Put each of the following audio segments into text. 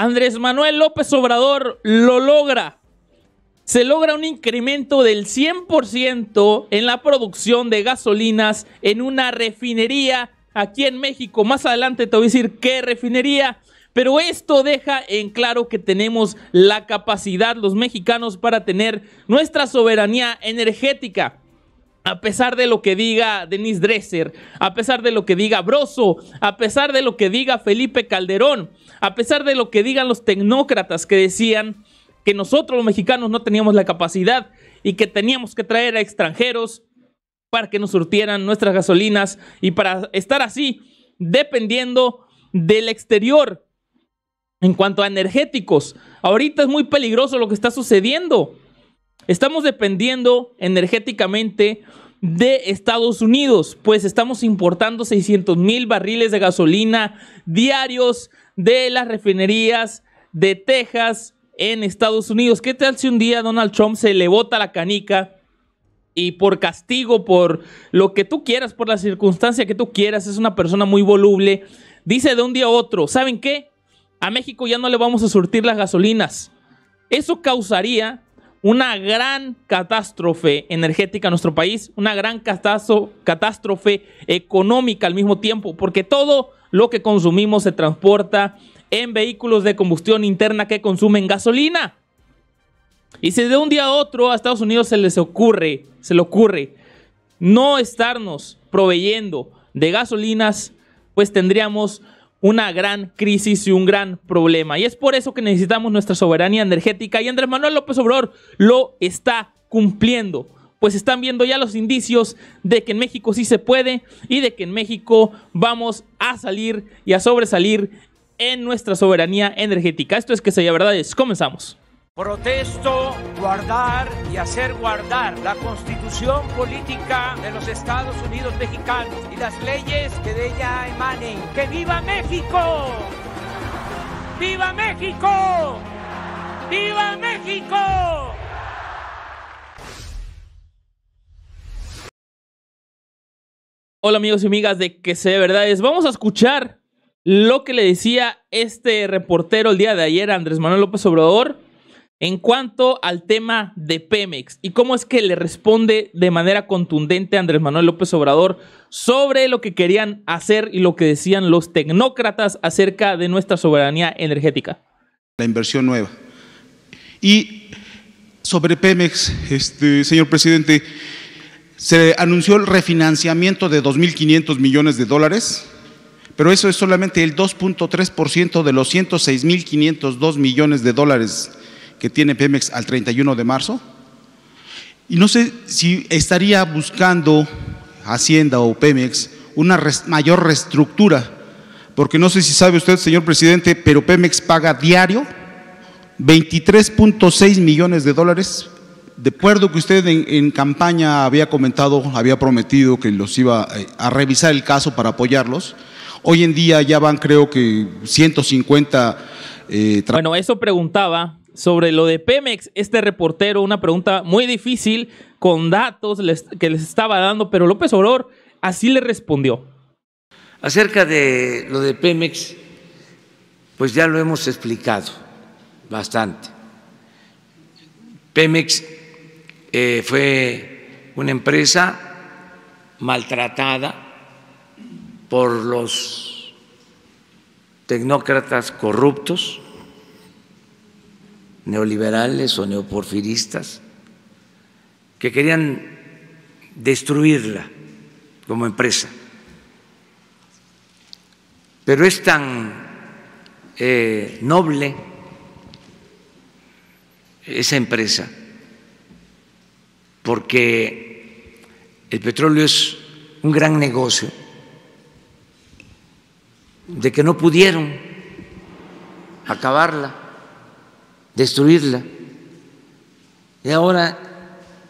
Andrés Manuel López Obrador lo logra. Se logra un incremento del 100% en la producción de gasolinas en una refinería aquí en México. Más adelante te voy a decir qué refinería. Pero esto deja en claro que tenemos la capacidad los mexicanos para tener nuestra soberanía energética a pesar de lo que diga Denis Dresser, a pesar de lo que diga Broso, a pesar de lo que diga Felipe Calderón, a pesar de lo que digan los tecnócratas que decían que nosotros los mexicanos no teníamos la capacidad y que teníamos que traer a extranjeros para que nos surtieran nuestras gasolinas y para estar así dependiendo del exterior en cuanto a energéticos. Ahorita es muy peligroso lo que está sucediendo. Estamos dependiendo energéticamente de Estados Unidos, pues estamos importando 600 mil barriles de gasolina diarios de las refinerías de Texas en Estados Unidos. ¿Qué tal si un día Donald Trump se le bota la canica y por castigo, por lo que tú quieras, por la circunstancia que tú quieras, es una persona muy voluble, dice de un día a otro, ¿saben qué? A México ya no le vamos a surtir las gasolinas. Eso causaría una gran catástrofe energética a nuestro país, una gran catástrofe económica al mismo tiempo, porque todo lo que consumimos se transporta en vehículos de combustión interna que consumen gasolina. Y si de un día a otro a Estados Unidos se les ocurre, se le ocurre no estarnos proveyendo de gasolinas, pues tendríamos una gran crisis y un gran problema. Y es por eso que necesitamos nuestra soberanía energética y Andrés Manuel López Obrador lo está cumpliendo. Pues están viendo ya los indicios de que en México sí se puede y de que en México vamos a salir y a sobresalir en nuestra soberanía energética. Esto es que se verdad es. Comenzamos. Protesto guardar y hacer guardar la constitución política de los Estados Unidos mexicanos y las leyes que de ella emanen. ¡Que viva México! ¡Viva México! ¡Viva México! Hola amigos y amigas de Que se verdades. Vamos a escuchar lo que le decía este reportero el día de ayer Andrés Manuel López Obrador en cuanto al tema de Pemex y cómo es que le responde de manera contundente Andrés Manuel López Obrador sobre lo que querían hacer y lo que decían los tecnócratas acerca de nuestra soberanía energética. La inversión nueva. Y sobre Pemex, este, señor presidente, se anunció el refinanciamiento de 2.500 millones de dólares pero eso es solamente el 2.3% de los 106.502 millones de dólares que tiene Pemex al 31 de marzo. Y no sé si estaría buscando Hacienda o Pemex una mayor reestructura, porque no sé si sabe usted, señor presidente, pero Pemex paga diario 23.6 millones de dólares. De acuerdo que usted en, campaña había comentado, había prometido que los iba eh, a, revisar el caso para apoyarlos. Hoy en día ya van creo que 150 eh, bueno, eso preguntaba sobre lo de Pemex, este reportero, una pregunta muy difícil con datos que les estaba dando, pero López Obrador así le respondió. Acerca de lo de Pemex, pues ya lo hemos explicado bastante. Pemex eh, fue una empresa maltratada por los tecnócratas corruptos neoliberales o neoporfiristas que querían destruirla como empresa. Pero es tan eh, noble esa empresa porque el petróleo es un gran negocio de que no pudieron acabarla destruirla. Y ahora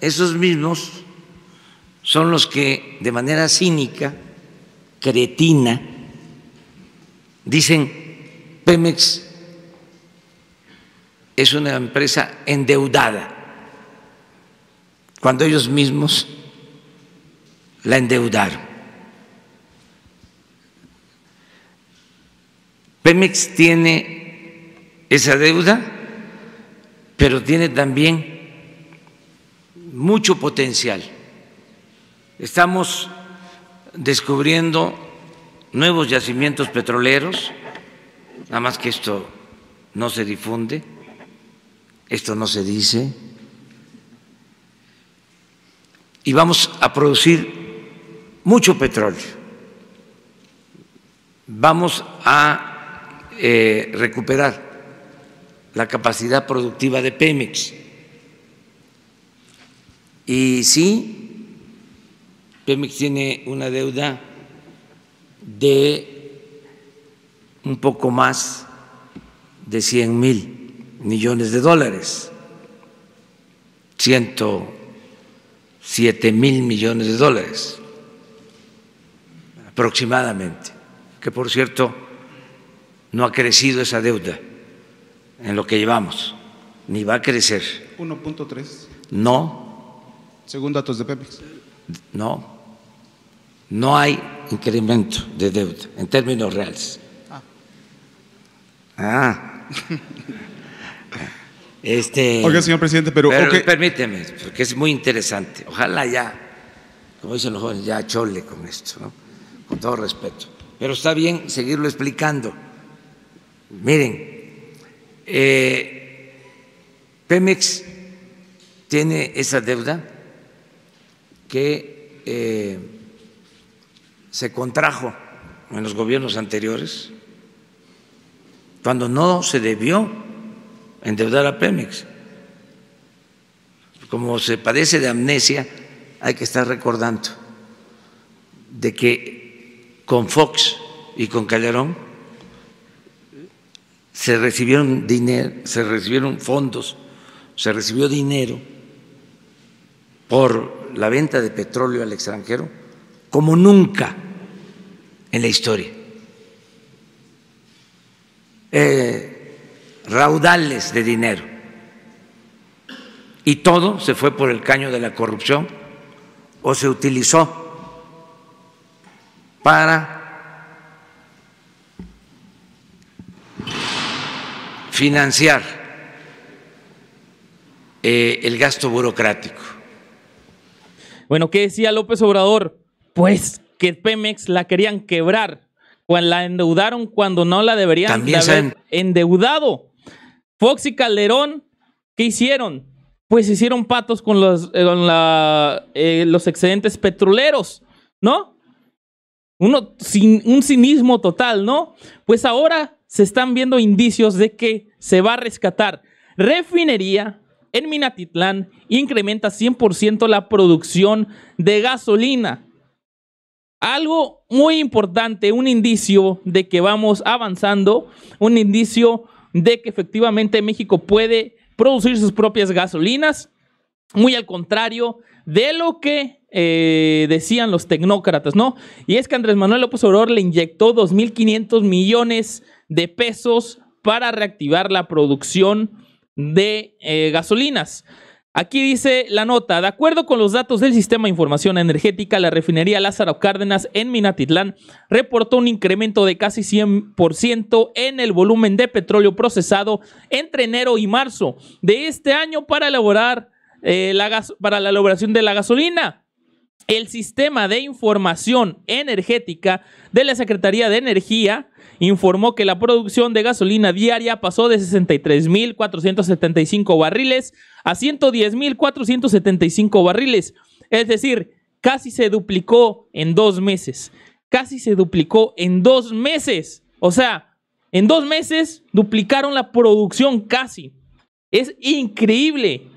esos mismos son los que de manera cínica, cretina, dicen Pemex es una empresa endeudada, cuando ellos mismos la endeudaron. Pemex tiene esa deuda pero tiene también mucho potencial. Estamos descubriendo nuevos yacimientos petroleros, nada más que esto no se difunde, esto no se dice, y vamos a producir mucho petróleo. Vamos a eh, recuperar la capacidad productiva de Pemex. Y sí, Pemex tiene una deuda de un poco más de 100 mil millones de dólares, 107 mil millones de dólares aproximadamente, que por cierto no ha crecido esa deuda en lo que llevamos, ni va a crecer. 1.3. No. Según datos de Pemex. No. No hay incremento de deuda en términos reales. Ah. ah. este, Oiga, señor presidente, pero, permíteme, porque es muy interesante. Ojalá ya, como dicen los jóvenes, ya chole con esto, ¿no? con todo respeto. Pero está bien seguirlo explicando. Miren, eh, Pemex tiene esa deuda que eh, se contrajo en los gobiernos anteriores cuando no se debió endeudar a Pemex. Como se padece de amnesia, hay que estar recordando de que con Fox y con Calderón se recibieron dinero, se recibieron fondos, se recibió dinero por la venta de petróleo al extranjero como nunca en la historia. Eh, raudales de dinero. Y todo se fue por el caño de la corrupción o se utilizó para financiar eh, el gasto burocrático. Bueno, ¿qué decía López Obrador? Pues que Pemex la querían quebrar, la endeudaron cuando no la deberían endeudado. Fox y Calderón, ¿qué hicieron? Pues hicieron patos con los, eh, eh, los excedentes petroleros, ¿no? Uno, sin, un cinismo total, ¿no? Pues ahora se están viendo indicios de que se va a rescatar refinería en Minatitlán, incrementa 100% la producción de gasolina. Algo muy importante, un indicio de que vamos avanzando, un indicio de que efectivamente México puede producir sus propias gasolinas muy al contrario de lo que eh, decían los tecnócratas, ¿no? Y es que Andrés Manuel López Obrador le inyectó 2.500 millones de pesos para reactivar la producción de eh, gasolinas. Aquí dice la nota, de acuerdo con los datos del Sistema de Información Energética, la refinería Lázaro Cárdenas en Minatitlán reportó un incremento de casi 100% en el volumen de petróleo procesado entre enero y marzo de este año para elaborar eh, para la elaboración de la gasolina. El sistema de información energética de la Secretaría de Energía informó que la producción de gasolina diaria pasó de 63.475 barriles a 110.475 barriles. Es decir, casi se duplicó en dos meses. Casi se duplicó en dos meses. O sea, en dos meses duplicaron la producción casi. Es increíble.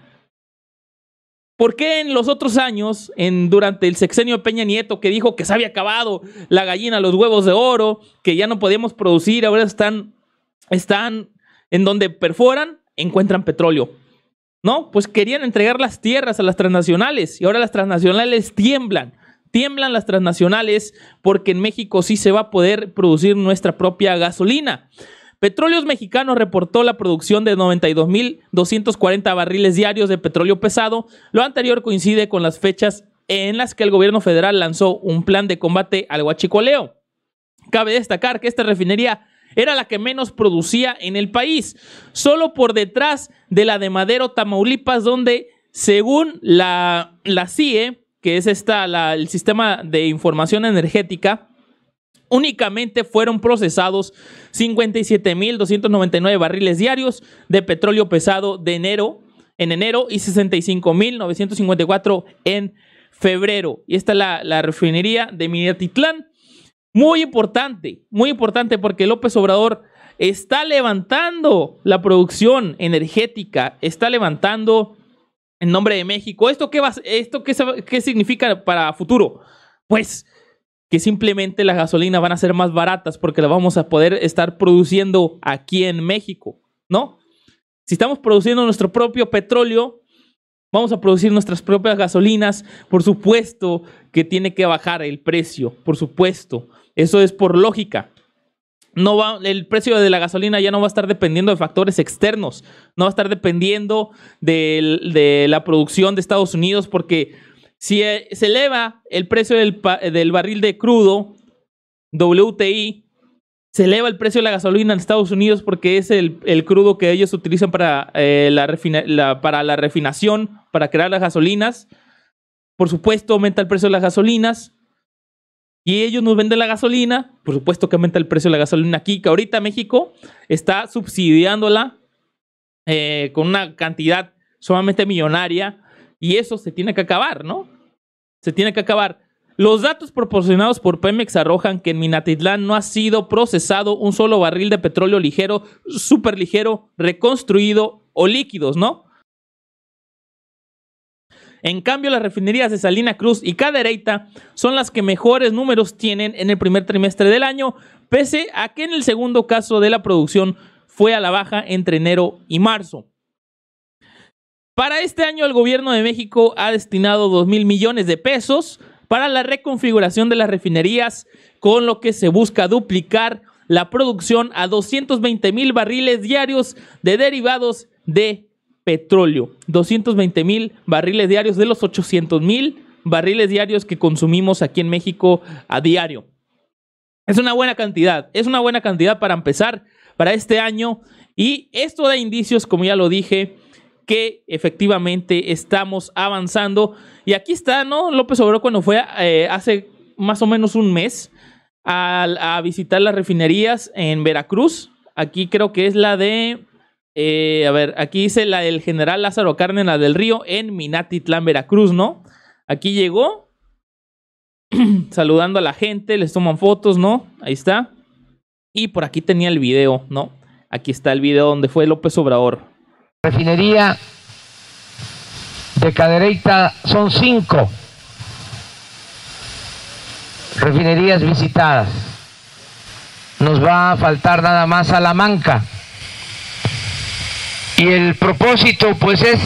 ¿Por qué en los otros años, en, durante el sexenio de Peña Nieto, que dijo que se había acabado la gallina, los huevos de oro, que ya no podíamos producir, ahora están, están en donde perforan, encuentran petróleo? ¿No? Pues querían entregar las tierras a las transnacionales y ahora las transnacionales tiemblan. Tiemblan las transnacionales porque en México sí se va a poder producir nuestra propia gasolina. Petróleos Mexicanos reportó la producción de 92.240 barriles diarios de petróleo pesado. Lo anterior coincide con las fechas en las que el gobierno federal lanzó un plan de combate al huachicoleo. Cabe destacar que esta refinería era la que menos producía en el país, solo por detrás de la de Madero, Tamaulipas, donde según la, CIE, que es esta, el sistema de información energética, únicamente fueron procesados 57.299 barriles diarios de petróleo pesado de enero en enero y 65.954 en febrero. Y esta es la, refinería de Minatitlán. Muy importante, muy importante porque López Obrador está levantando la producción energética, está levantando en nombre de México. ¿Esto qué, esto qué significa para futuro? Pues que simplemente las gasolinas van a ser más baratas porque las vamos a poder estar produciendo aquí en México, ¿no? Si estamos produciendo nuestro propio petróleo, vamos a producir nuestras propias gasolinas, por supuesto que tiene que bajar el precio, por supuesto. Eso es por lógica. No va, el precio de la gasolina ya no va a estar dependiendo de factores externos, no va a estar dependiendo de la producción de Estados Unidos porque si eh, se eleva el precio del, barril de crudo, WTI, se eleva el precio de la gasolina en Estados Unidos porque es el, el crudo que ellos utilizan para, eh, la para la refinación, para crear las gasolinas. Por supuesto, aumenta el precio de las gasolinas. Y ellos nos venden la gasolina. Por supuesto que aumenta el precio de la gasolina aquí, que ahorita México está subsidiándola eh, con una cantidad sumamente millonaria. Y eso se tiene que acabar, ¿no? se tiene que acabar. Los datos proporcionados por Pemex arrojan que en Minatitlán no ha sido procesado un solo barril de petróleo ligero, súper ligero, reconstruido o líquidos, ¿no? En cambio, las refinerías de Salina Cruz y Cadereyta son las que mejores números tienen en el primer trimestre del año, pese a que en el segundo caso de la producción fue a la baja entre enero y marzo. Para este año el gobierno de México ha destinado 2 mil millones de pesos para la reconfiguración de las refinerías, con lo que se busca duplicar la producción a 220 mil barriles diarios de derivados de petróleo. 220 mil barriles diarios de los 800 mil barriles diarios que consumimos aquí en México a diario. Es una buena cantidad, es una buena cantidad para empezar para este año y esto da indicios, como ya lo dije, que efectivamente estamos avanzando. Y aquí está, ¿no? López Obrador cuando fue eh, hace más o menos un mes a, visitar las refinerías en Veracruz. Aquí creo que es la de, eh, a ver, aquí dice la del general Lázaro Cárdenas del Río en Minatitlán, Veracruz, ¿no? Aquí llegó saludando a la gente, les toman fotos, ¿no? Ahí está. Y por aquí tenía el video, ¿no? Aquí está el video donde fue López Obrador refinería de Cadereyta son cinco refinerías visitadas. Nos va a faltar nada más a la manca Y el propósito pues es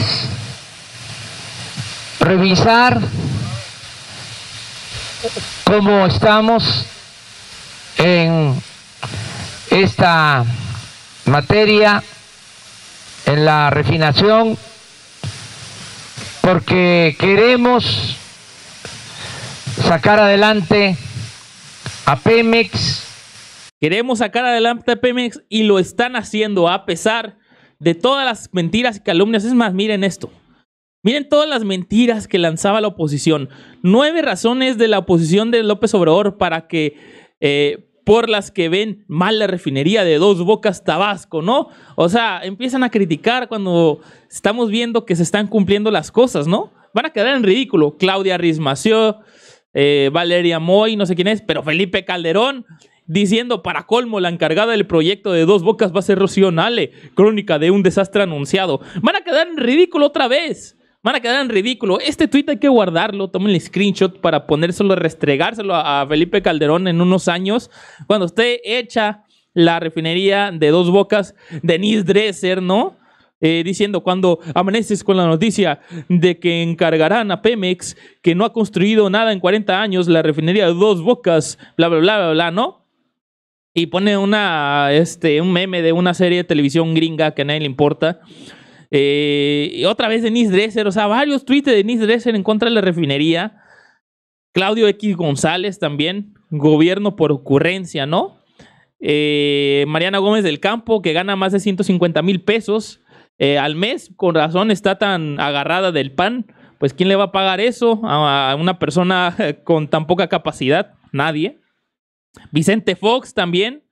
revisar cómo estamos en esta materia en la refinación, porque queremos sacar adelante a Pemex. Queremos sacar adelante a Pemex y lo están haciendo a pesar de todas las mentiras y calumnias. Es más, miren esto. Miren todas las mentiras que lanzaba la oposición. Nueve razones de la oposición de López Obrador para que eh, por las que ven mal la refinería de Dos Bocas Tabasco, ¿no? O sea, empiezan a criticar cuando estamos viendo que se están cumpliendo las cosas, ¿no? Van a quedar en ridículo. Claudia Rismació, eh, Valeria Moy, no sé quién es, pero Felipe Calderón diciendo para colmo la encargada del proyecto de Dos Bocas va a ser Rocío Nale, crónica de un desastre anunciado. Van a quedar en ridículo otra vez. Van a quedar en ridículo. Este tweet hay que guardarlo. Tomen el screenshot para ponérselo, restregárselo a Felipe Calderón en unos años. Cuando usted echa la refinería de dos bocas, Denise Dresser, ¿no? Eh, diciendo cuando amaneces con la noticia de que encargarán a Pemex, que no ha construido nada en 40 años, la refinería de dos bocas, bla, bla, bla, bla, bla, ¿no? Y pone una, este, un meme de una serie de televisión gringa que a nadie le importa. Eh, otra vez Denise Dresser, o sea, varios tweets de Denise Dresser en contra de la refinería. Claudio X González también, gobierno por ocurrencia, ¿no? Eh, Mariana Gómez del Campo, que gana más de 150 mil pesos eh, al mes, con razón está tan agarrada del pan. Pues, ¿quién le va a pagar eso a una persona con tan poca capacidad? Nadie. Vicente Fox también,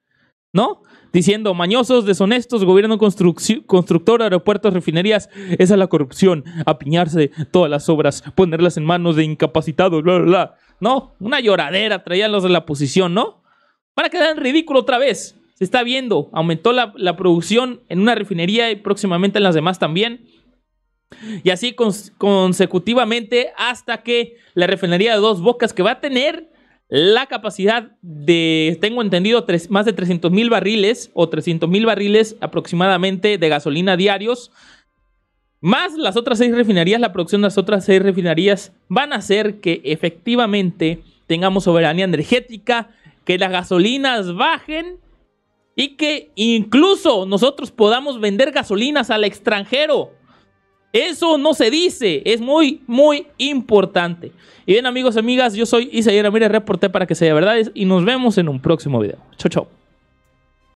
¿no? Diciendo, mañosos, deshonestos, gobierno constructor, aeropuertos, refinerías, esa es la corrupción, apiñarse todas las obras, ponerlas en manos de incapacitados, bla, bla, bla. No, una lloradera traían los de la oposición, ¿no? Para quedar en ridículo otra vez. Se está viendo, aumentó la, producción en una refinería y próximamente en las demás también. Y así consecutivamente hasta que la refinería de dos bocas que va a tener la capacidad de, tengo entendido, más de 300 mil barriles o 300 mil barriles aproximadamente de gasolina diarios, más las otras seis refinerías, la producción de las otras seis refinerías van a hacer que efectivamente tengamos soberanía energética, que las gasolinas bajen y que incluso nosotros podamos vender gasolinas al extranjero. Eso no se dice, es muy, muy importante. Y bien amigos, amigas, yo soy Isaías Ramírez, reporté para que sea verdad y nos vemos en un próximo video. Chau, chau.